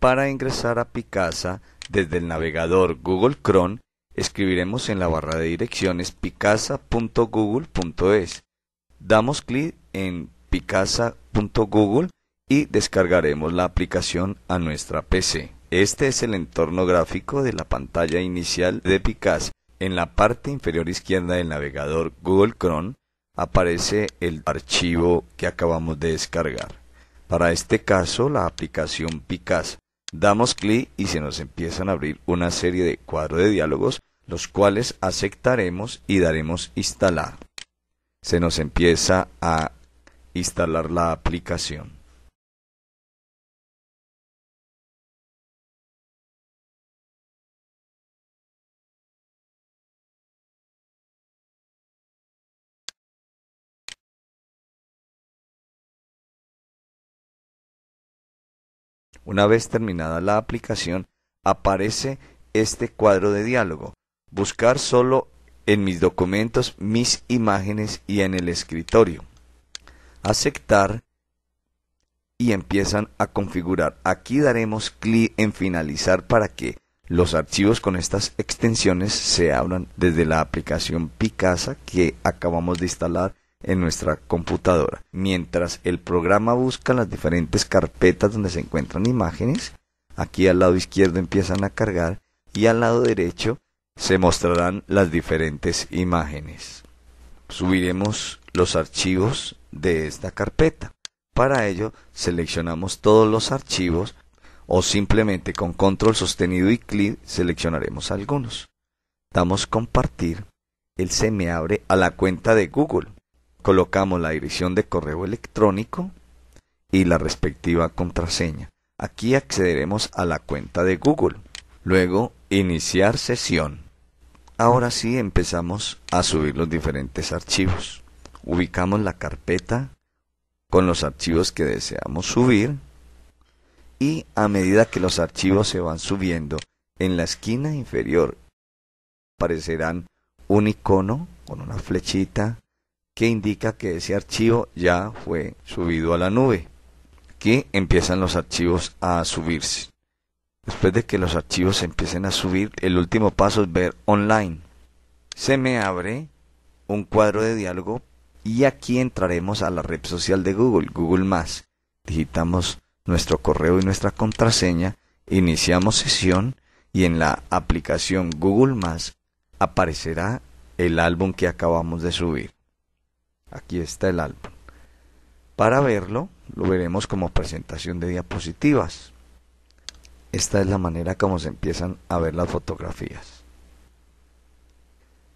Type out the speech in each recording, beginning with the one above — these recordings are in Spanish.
Para ingresar a Picasa desde el navegador Google Chrome, escribiremos en la barra de direcciones picasa.google.es. Damos clic en picasa.google y descargaremos la aplicación a nuestra PC. Este es el entorno gráfico de la pantalla inicial de Picasa. En la parte inferior izquierda del navegador Google Chrome aparece el archivo que acabamos de descargar. Para este caso, la aplicación Picasa. Damos clic y se nos empiezan a abrir una serie de cuadros de diálogos, los cuales aceptaremos y daremos instalar. Se nos empieza a instalar la aplicación. Una vez terminada la aplicación, aparece este cuadro de diálogo. Buscar solo en mis documentos, mis imágenes y en el escritorio. Aceptar y empiezan a configurar. Aquí daremos clic en finalizar para que los archivos con estas extensiones se abran desde la aplicación Picasa que acabamos de instalar en nuestra computadora. Mientras el programa busca las diferentes carpetas donde se encuentran imágenes, aquí al lado izquierdo empiezan a cargar y al lado derecho se mostrarán las diferentes imágenes. Subiremos los archivos de esta carpeta. Para ello seleccionamos todos los archivos o simplemente con control sostenido y clic seleccionaremos algunos. Damos compartir. El se me abre a la cuenta de Google colocamos la dirección de correo electrónico y la respectiva contraseña. Aquí accederemos a la cuenta de Google. Luego, iniciar sesión. Ahora sí empezamos a subir los diferentes archivos. Ubicamos la carpeta con los archivos que deseamos subir y a medida que los archivos se van subiendo en la esquina inferior aparecerán un icono con una flechita que indica que ese archivo ya fue subido a la nube. Aquí empiezan los archivos a subirse. Después de que los archivos empiecen a subir, el último paso es ver online. Se me abre un cuadro de diálogo y aquí entraremos a la red social de Google, Google Digitamos nuestro correo y nuestra contraseña, iniciamos sesión y en la aplicación Google aparecerá el álbum que acabamos de subir. Aquí está el álbum. Para verlo, lo veremos como presentación de diapositivas. Esta es la manera como se empiezan a ver las fotografías.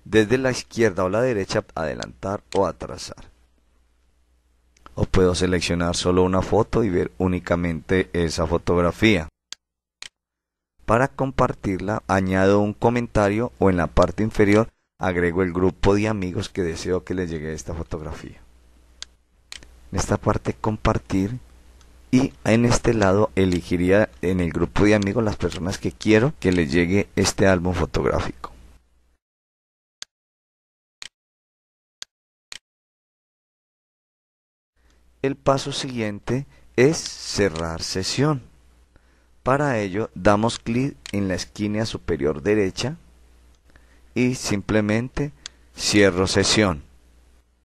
Desde la izquierda o la derecha, adelantar o atrasar. O puedo seleccionar solo una foto y ver únicamente esa fotografía. Para compartirla, añado un comentario o en la parte inferior agrego el grupo de amigos que deseo que les llegue esta fotografía. En esta parte compartir y en este lado elegiría en el grupo de amigos las personas que quiero que les llegue este álbum fotográfico. El paso siguiente es cerrar sesión. Para ello damos clic en la esquina superior derecha y simplemente cierro sesión.